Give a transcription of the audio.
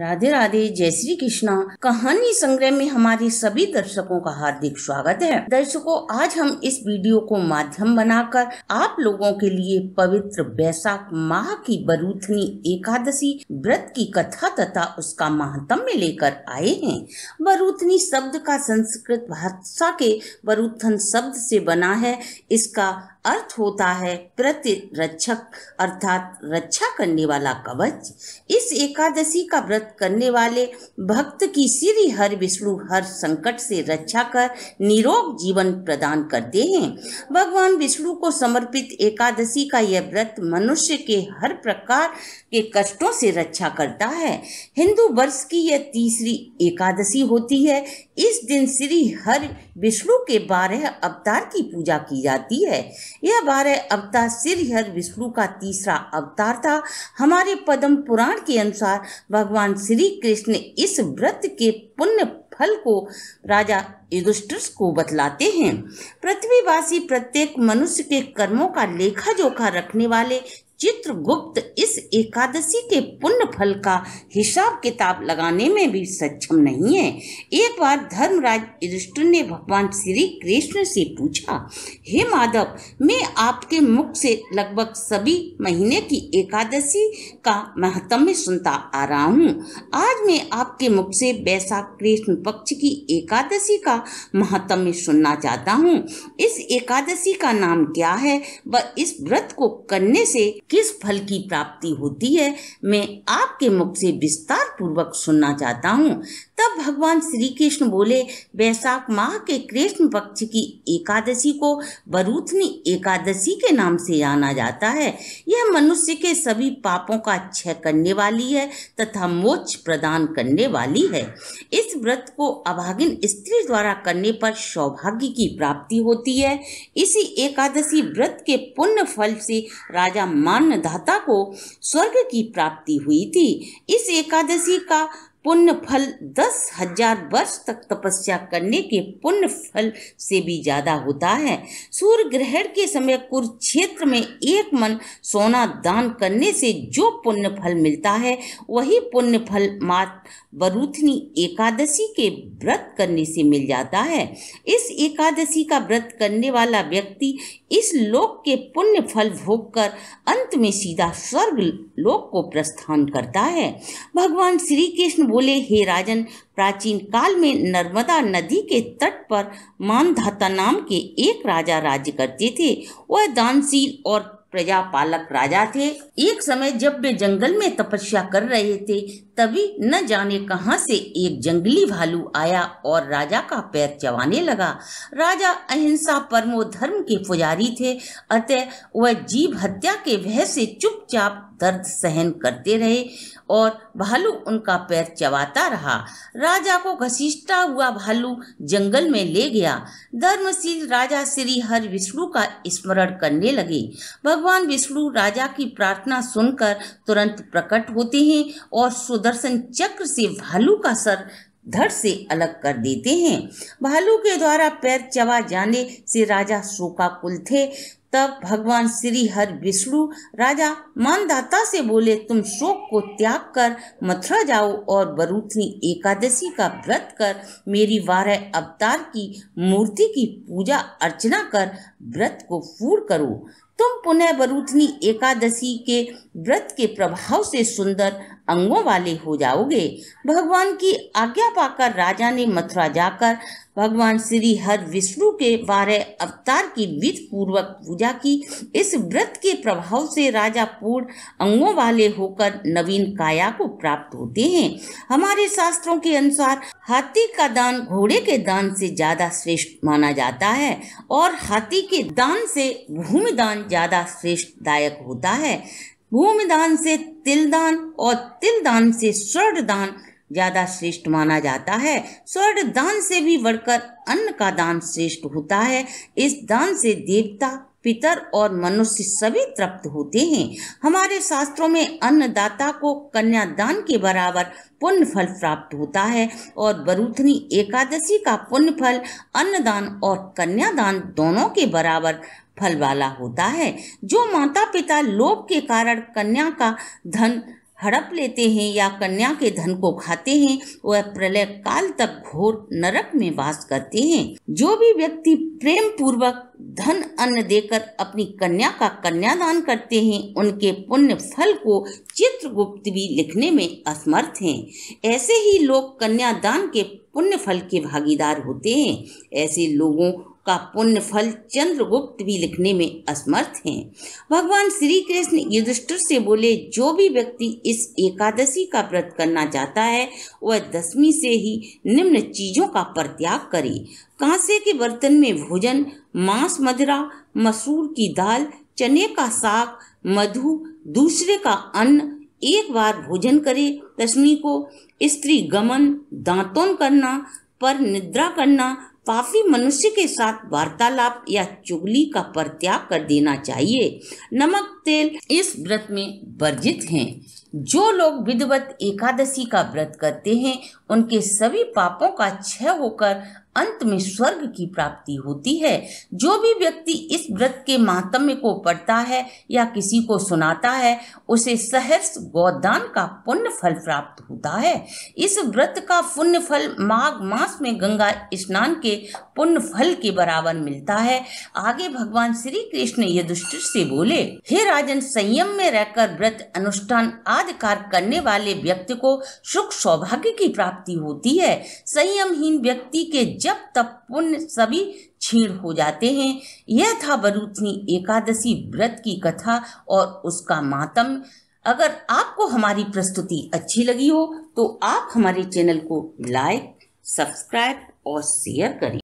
राधे राधे जय श्री कृष्णा कहानी संग्रह में हमारे सभी दर्शकों का हार्दिक स्वागत है दर्शकों आज हम इस वीडियो को माध्यम बनाकर आप लोगों के लिए पवित्र बैसाख माह की बरूथनी एकादशी व्रत की कथा तथा उसका महात्म्य लेकर आए हैं बरूथनी शब्द का संस्कृत भाषा के बरूथन शब्द से बना है इसका अर्थ होता है प्रतिरक्षक अर्थात रक्षा करने वाला कवच इस एकादशी का व्रत करने वाले भक्त की श्री हर विष्णु हर संकट से रक्षा कर निरोग जीवन प्रदान करते हैं भगवान विष्णु को समर्पित एकादशी का यह व्रत मनुष्य के हर प्रकार के कष्टों से रक्षा करता है हिंदू वर्ष की यह तीसरी एकादशी होती है इस दिन श्री हर विष्णु के बारह अवतार की पूजा की जाती है यह बारह अवतार श्रीहर विष्णु का तीसरा अवतार था हमारे पद्म पुराण के अनुसार भगवान श्री कृष्ण इस व्रत के पुण्य फल को राजा युधिष्ठिर को बतलाते हैं पृथ्वीवासी प्रत्येक मनुष्य के कर्मों का लेखा जोखा रखने वाले चित्रगुप्त इस एकादशी के पुण्य फल का हिसाब किताब लगाने में भी सक्षम नहीं है एक बार धर्मराज युधिष्ठिर ने भगवान श्री कृष्ण से पूछा हे माधव मैं आपके मुख से लगभग सभी महीने की एकादशी का महत्व सुनता आ रहा हूँ आज मैं आपके मुख से वैसा कृष्ण पक्ष की एकादशी का महत्व सुनना चाहता हूँ इस एकादशी का नाम क्या है व इस व्रत को करने से किस फल की प्राप्ति होती है मैं आप आपके मुख से विस्तार पूर्वक सुनना चाहता हूँ तब भगवान श्री कृष्ण बोले वैशाख माह के कृष्ण पक्ष की एकादशी को बरूथनी एकादशी के नाम से जाना जाता है यह मनुष्य के सभी पापों का क्षय करने वाली है तथा मोक्ष प्रदान करने वाली है इस व्रत को अभागिन स्त्री द्वारा करने पर सौभाग्य की प्राप्ति होती है इसी एकादशी व्रत के पुण्य फल से राजा मानधाता को स्वर्ग की प्राप्ति हुई थी इस एकादशी का पुण्य फल दस हजार वर्ष तक तपस्या करने के पुण्य फल से भी ज्यादा होता है सूर्य ग्रहण के समय कुरुक्षेत्र में एक मन सोना दान करने से जो पुण्य फल मिलता है वही पुण्य फल मात बरूथनी एकादशी के व्रत करने से मिल जाता है इस एकादशी का व्रत करने वाला व्यक्ति इस लोक के पुण्य फल भोग कर अंत में सीधा स्वर्ग लोक को प्रस्थान करता है भगवान श्री कृष्ण बोले हे राजन प्राचीन काल में नर्मदा नदी के तट पर मानधाता नाम के एक राजा राज्य करते थे वह दानशील और प्रजापालक राजा थे एक समय जब वे जंगल में तपस्या कर रहे थे तभी न जाने कहां से एक जंगली भालू आया और राजा का पैर चबाने लगा राजा अहिंसा परमो धर्म के पुजारी थे अतः वह जीव हत्या के भय से चुपचाप दर्द सहन करते रहे और भालू उनका पैर चबाता रहा राजा को घसीटता हुआ भालू जंगल में ले गया धर्मशील राजा श्री हर विष्णु का स्मरण करने लगे भगवान विष्णु राजा की प्रार्थना सुनकर तुरंत प्रकट होते हैं और सुदर्शन चक्र से भालू का सर धड़ से अलग कर देते हैं भालू के द्वारा पैर चबा जाने से राजा शोकाकुल थे तब भगवान श्री हर विष्णु राजा मानदाता से बोले तुम शोक को त्याग कर मथुरा जाओ और बरूथनी एकादशी का व्रत कर मेरी वारह अवतार की मूर्ति की पूजा अर्चना कर व्रत को पूर्ण करो तुम पुनः बरूथनी एकादशी के व्रत के प्रभाव से सुंदर अंगों वाले हो जाओगे भगवान की आज्ञा पाकर राजा ने मथुरा जाकर भगवान श्री हर विष्णु के बारह अवतार की विध पूर्वक पूजा की इस व्रत के प्रभाव से राजा पूर्ण अंगों वाले होकर नवीन काया को प्राप्त होते हैं हमारे शास्त्रों के अनुसार हाथी का दान घोड़े के दान से ज्यादा श्रेष्ठ माना जाता है और हाथी के दान से भूमि दान ज्यादा श्रेष्ठ दायक होता है भूमिदान से तिलदान और तिलदान से स्वर्ण दान ज्यादा श्रेष्ठ माना जाता है स्वर्ण दान से भी बढ़कर अन्न का दान श्रेष्ठ होता है इस दान से देवता पितर और मनुष्य सभी तृप्त होते हैं हमारे शास्त्रों में अन्नदाता को कन्यादान के बराबर पुण्य फल प्राप्त होता है और बरूथनी एकादशी का पुण्य फल अन्नदान और कन्यादान दोनों के बराबर फल वाला होता है जो माता पिता लोभ के कारण कन्या का धन हड़प लेते हैं या कन्या के धन को खाते हैं वह प्रलय काल तक घोर नरक में वास करते हैं जो भी व्यक्ति प्रेम पूर्वक धन अन्न देकर अपनी कन्या का कन्यादान करते हैं उनके पुण्य फल को चित्रगुप्त भी लिखने में असमर्थ हैं ऐसे ही लोग कन्यादान के पुण्य फल के भागीदार होते हैं ऐसे लोगों का पुण्य फल चंद्रगुप्त भी लिखने में असमर्थ हैं भगवान श्री कृष्ण युधिष्ठिर से बोले जो भी व्यक्ति इस एकादशी का व्रत करना चाहता है वह दसवीं से ही निम्न चीजों का परित्याग करे कांसे के बर्तन में भोजन मांस मदिरा मसूर की दाल चने का साग मधु दूसरे का अन्न एक बार भोजन करे दसवीं को स्त्री गमन दांतों करना पर निद्रा करना पापी मनुष्य के साथ वार्तालाप या चुगली का परित्याग कर देना चाहिए नमक तेल इस व्रत में वर्जित हैं जो लोग विधवत एकादशी का व्रत करते हैं उनके सभी पापों का क्षय होकर अंत में स्वर्ग की प्राप्ति होती है जो भी व्यक्ति इस व्रत के महात्म्य को पढ़ता है या किसी को सुनाता है उसे सहर्ष गोदान का पुण्य फल प्राप्त होता है इस व्रत का पुण्य फल माघ मास में गंगा स्नान के पुण्य फल के बराबर मिलता है आगे भगवान श्री कृष्ण युधिष्ठिर से बोले हे राजन संयम में रहकर व्रत अनुष्ठान आदि कार्य करने वाले व्यक्ति को सुख सौभाग्य की प्राप्ति होती है संयमहीन व्यक्ति के जब जब तब पुण्य सभी छीण हो जाते हैं यह था बरूथनी एकादशी व्रत की कथा और उसका मातम अगर आपको हमारी प्रस्तुति अच्छी लगी हो तो आप हमारे चैनल को लाइक सब्सक्राइब और शेयर करें